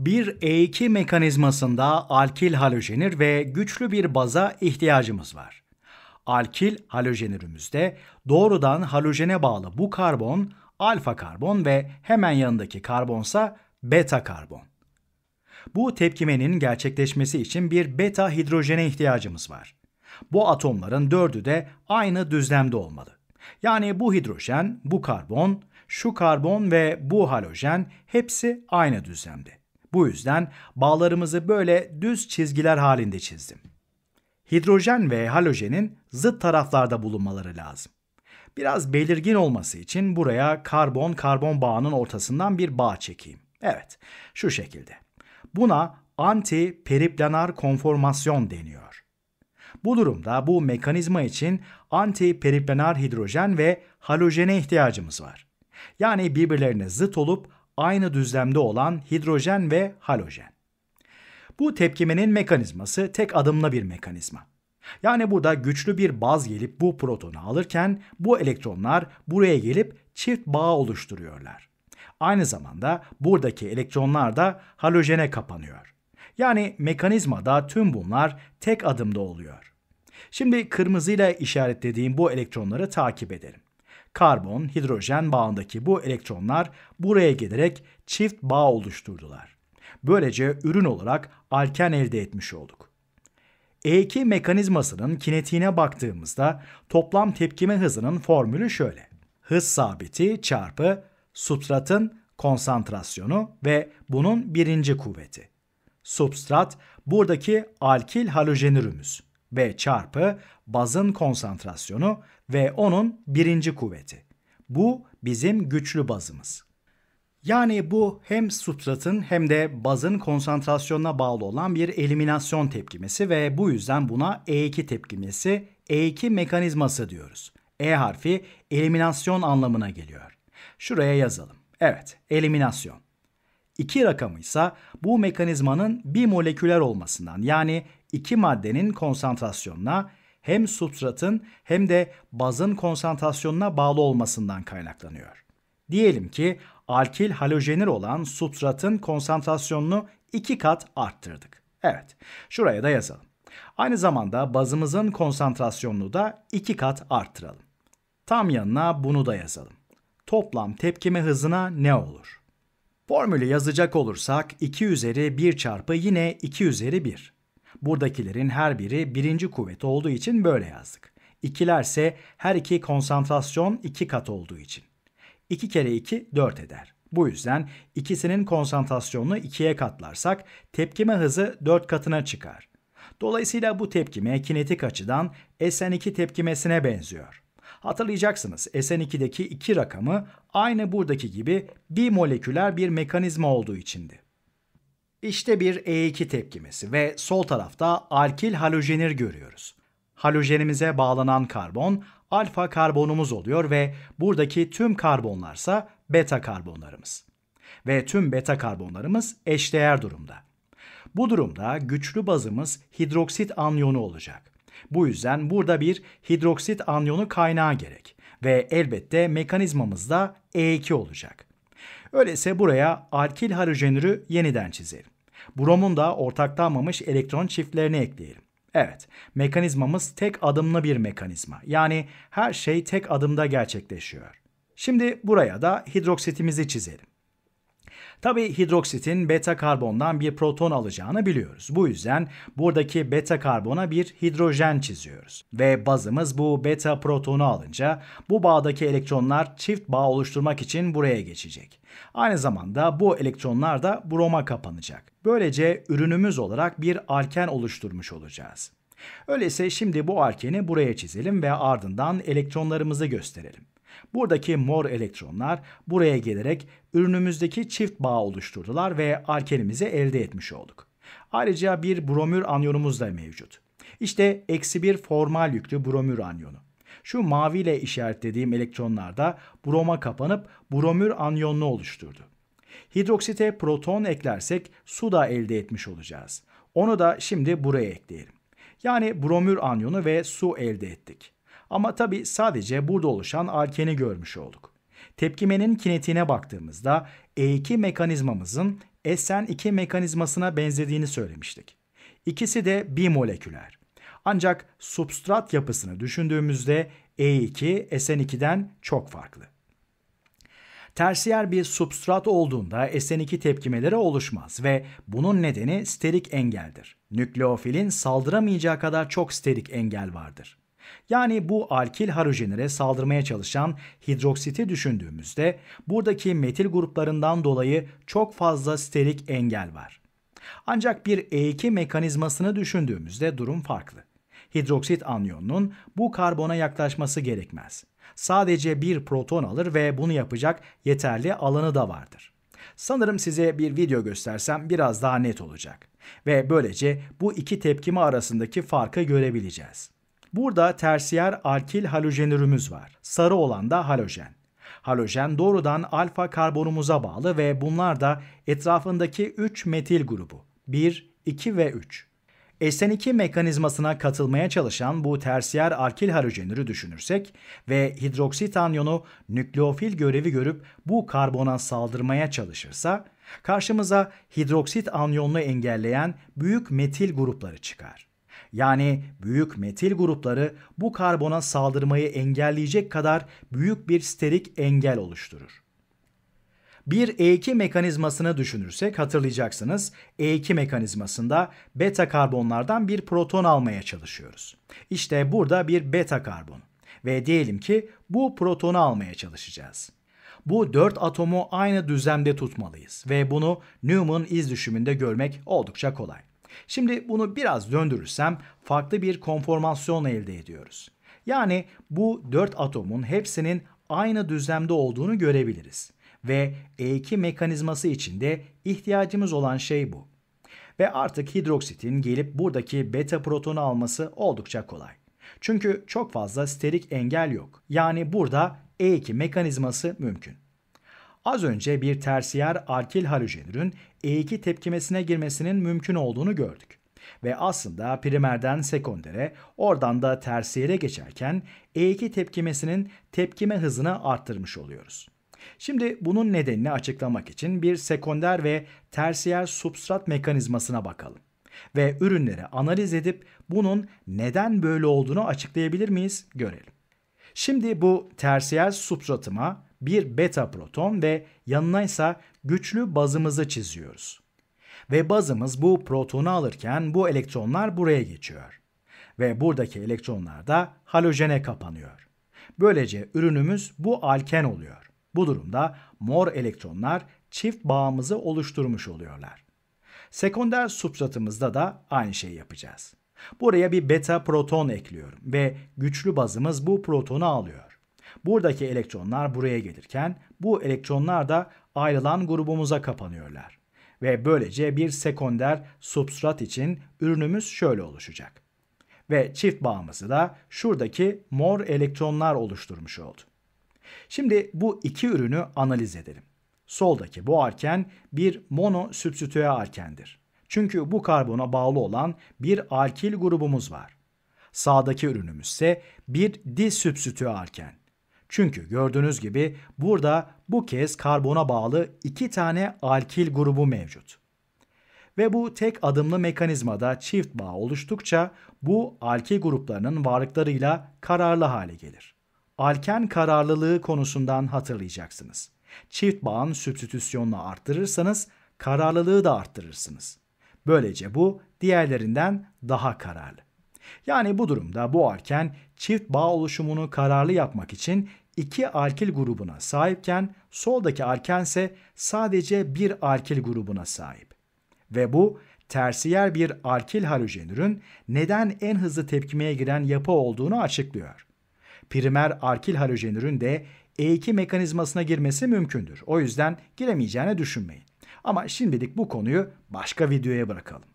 bir E2 mekanizmasında alkil halojenir ve güçlü bir baza ihtiyacımız var. Alkil halojenürümüzde doğrudan halojene bağlı bu karbon alfa karbon ve hemen yanındaki karbonsa beta karbon. Bu tepkimenin gerçekleşmesi için bir beta hidrojene ihtiyacımız var. Bu atomların dördü de aynı düzlemde olmalı. Yani bu hidrojen, bu karbon, şu karbon ve bu halojen hepsi aynı düzlemde. Bu yüzden bağlarımızı böyle düz çizgiler halinde çizdim. Hidrojen ve halojenin zıt taraflarda bulunmaları lazım. Biraz belirgin olması için buraya karbon-karbon bağının ortasından bir bağ çekeyim. Evet, şu şekilde. Buna anti-periplanar konformasyon deniyor. Bu durumda bu mekanizma için anti-periplanar hidrojen ve halojene ihtiyacımız var. Yani birbirlerine zıt olup aynı düzlemde olan hidrojen ve halojen. Bu tepkimenin mekanizması tek adımlı bir mekanizma. Yani burada güçlü bir baz gelip bu protonu alırken bu elektronlar buraya gelip çift bağ oluşturuyorlar. Aynı zamanda buradaki elektronlar da halojene kapanıyor. Yani mekanizmada tüm bunlar tek adımda oluyor. Şimdi kırmızıyla işaretlediğim bu elektronları takip edelim. Karbon, hidrojen bağındaki bu elektronlar buraya gelerek çift bağ oluşturdular. Böylece ürün olarak alken elde etmiş olduk. E2 mekanizmasının kinetiğine baktığımızda toplam tepkime hızının formülü şöyle. Hız sabiti çarpı substratın konsantrasyonu ve bunun birinci kuvveti. Substrat buradaki alkil halojenürümüz. V çarpı bazın konsantrasyonu ve onun birinci kuvveti. Bu bizim güçlü bazımız. Yani bu hem substratın hem de bazın konsantrasyonuna bağlı olan bir eliminasyon tepkimesi ve bu yüzden buna E2 tepkimesi, E2 mekanizması diyoruz. E harfi eliminasyon anlamına geliyor. Şuraya yazalım. Evet, eliminasyon. İki rakamı ise bu mekanizmanın bir moleküler olmasından yani iki maddenin konsantrasyonuna hem substratın hem de bazın konsantrasyonuna bağlı olmasından kaynaklanıyor. Diyelim ki alkil halojenir olan substratın konsantrasyonunu iki kat arttırdık. Evet, şuraya da yazalım. Aynı zamanda bazımızın konsantrasyonunu da iki kat arttıralım. Tam yanına bunu da yazalım. Toplam tepkime hızına ne olur? Formülü yazacak olursak 2 üzeri 1 çarpı yine 2 üzeri 1. Buradakilerin her biri birinci kuvvet olduğu için böyle yazdık. İkilerse her iki konsantrasyon iki kat olduğu için. 2 kere 2 4 eder. Bu yüzden ikisinin konsantrasyonunu 2'ye katlarsak tepkime hızı 4 katına çıkar. Dolayısıyla bu tepkime kinetik açıdan SN2 tepkimesine benziyor. Hatırlayacaksınız SN2'deki 2 rakamı aynı buradaki gibi bir moleküler bir mekanizma olduğu içindi. İşte bir E2 tepkimesi ve sol tarafta alkil halojenir görüyoruz. Halojenimize bağlanan karbon alfa karbonumuz oluyor ve buradaki tüm karbonlarsa beta karbonlarımız. Ve tüm beta karbonlarımız eşdeğer durumda. Bu durumda güçlü bazımız hidroksit anyonu olacak. Bu yüzden burada bir hidroksit anyonu kaynağı gerek ve elbette mekanizmamız da E2 olacak. Öyleyse buraya alkil halojenürü yeniden çizelim. Bromun da ortaklanmamış elektron çiftlerini ekleyelim. Evet, mekanizmamız tek adımlı bir mekanizma. Yani her şey tek adımda gerçekleşiyor. Şimdi buraya da hidroksitimizi çizelim. Tabi hidroksitin beta karbondan bir proton alacağını biliyoruz. Bu yüzden buradaki beta karbona bir hidrojen çiziyoruz. Ve bazımız bu beta protonu alınca bu bağdaki elektronlar çift bağ oluşturmak için buraya geçecek. Aynı zamanda bu elektronlar da broma kapanacak. Böylece ürünümüz olarak bir alken oluşturmuş olacağız. Öyleyse şimdi bu alkeni buraya çizelim ve ardından elektronlarımızı gösterelim. Buradaki mor elektronlar buraya gelerek ürünümüzdeki çift bağ oluşturdular ve alkenimizi elde etmiş olduk. Ayrıca bir bromür anyonumuz da mevcut. İşte eksi bir formal yüklü bromür anyonu. Şu maviyle işaretlediğim elektronlar da broma kapanıp bromür anyonunu oluşturdu. Hidroksite proton eklersek su da elde etmiş olacağız. Onu da şimdi buraya ekleyelim. Yani bromür anyonu ve su elde ettik. Ama tabi sadece burada oluşan alkeni görmüş olduk. Tepkimenin kinetiğine baktığımızda E2 mekanizmamızın SN2 mekanizmasına benzediğini söylemiştik. İkisi de bir moleküler. Ancak substrat yapısını düşündüğümüzde E2 SN2'den çok farklı. Tersiyer bir substrat olduğunda SN2 tepkimeleri oluşmaz ve bunun nedeni sterik engeldir. Nükleofilin saldıramayacağı kadar çok sterik engel vardır. Yani bu alkil halojenire saldırmaya çalışan hidroksiti düşündüğümüzde buradaki metil gruplarından dolayı çok fazla sterik engel var. Ancak bir E2 mekanizmasını düşündüğümüzde durum farklı. Hidroksit anyonunun bu karbona yaklaşması gerekmez. Sadece bir proton alır ve bunu yapacak yeterli alanı da vardır. Sanırım size bir video göstersem biraz daha net olacak. Ve böylece bu iki tepkime arasındaki farkı görebileceğiz. Burada tersiyer alkil halojenürümüz var. Sarı olan da halojen. Halojen doğrudan alfa karbonumuza bağlı ve bunlar da etrafındaki 3 metil grubu. 1, 2 ve 3. SN2 mekanizmasına katılmaya çalışan bu tersiyer alkil halojenürü düşünürsek ve hidroksit anyonu nükleofil görevi görüp bu karbona saldırmaya çalışırsa karşımıza hidroksit anyonunu engelleyen büyük metil grupları çıkar. Yani büyük metil grupları bu karbona saldırmayı engelleyecek kadar büyük bir sterik engel oluşturur. Bir E2 mekanizmasını düşünürsek hatırlayacaksınız E2 mekanizmasında beta karbonlardan bir proton almaya çalışıyoruz. İşte burada bir beta karbon ve diyelim ki bu protonu almaya çalışacağız. Bu dört atomu aynı düzlemde tutmalıyız ve bunu Newman iz düşümünde görmek oldukça kolay. Şimdi bunu biraz döndürürsem farklı bir konformasyon elde ediyoruz. Yani bu 4 atomun hepsinin aynı düzlemde olduğunu görebiliriz. Ve E2 mekanizması içinde ihtiyacımız olan şey bu. Ve artık hidroksitin gelip buradaki beta protonu alması oldukça kolay. Çünkü çok fazla sterik engel yok. Yani burada E2 mekanizması mümkün. Az önce bir tersiyer alkil halojenürün E2 tepkimesine girmesinin mümkün olduğunu gördük. Ve aslında primerden sekondere, oradan da tersiyere geçerken E2 tepkimesinin tepkime hızını arttırmış oluyoruz. Şimdi bunun nedenini açıklamak için bir sekonder ve tersiyer substrat mekanizmasına bakalım ve ürünleri analiz edip bunun neden böyle olduğunu açıklayabilir miyiz görelim. Şimdi bu tersiyer substratıma bir beta proton ve yanına ise güçlü bazımızı çiziyoruz. Ve bazımız bu protonu alırken bu elektronlar buraya geçiyor. Ve buradaki elektronlar da halojene kapanıyor. Böylece ürünümüz bu alken oluyor. Bu durumda mor elektronlar çift bağımızı oluşturmuş oluyorlar. Sekonder substratımızda da aynı şeyi yapacağız. Buraya bir beta proton ekliyorum ve güçlü bazımız bu protonu alıyor. Buradaki elektronlar buraya gelirken bu elektronlar da ayrılan grubumuza kapanıyorlar. Ve böylece bir sekonder substrat için ürünümüz şöyle oluşacak. Ve çift bağımızı da şuradaki mor elektronlar oluşturmuş oldu. Şimdi bu iki ürünü analiz edelim. Soldaki bu arken bir mono sübstitüe arkendir. Çünkü bu karbona bağlı olan bir alkil grubumuz var. Sağdaki ürünümüz ise bir disübstitü arken. Çünkü gördüğünüz gibi burada bu kez karbona bağlı iki tane alkil grubu mevcut. Ve bu tek adımlı mekanizmada çift bağ oluştukça bu alkil gruplarının varlıklarıyla kararlı hale gelir. Alken kararlılığı konusundan hatırlayacaksınız. Çift bağın sübstitüsyonunu arttırırsanız kararlılığı da arttırırsınız. Böylece bu diğerlerinden daha kararlı. Yani bu durumda bu alken çift bağ oluşumunu kararlı yapmak için iki alkil grubuna sahipken soldaki alken ise sadece bir alkil grubuna sahip. Ve bu tersiyer bir alkil halojenürün neden en hızlı tepkimeye giren yapı olduğunu açıklıyor. Primer alkil halojenürün de E2 mekanizmasına girmesi mümkündür. O yüzden giremeyeceğini düşünmeyin. Ama şimdilik bu konuyu başka videoya bırakalım.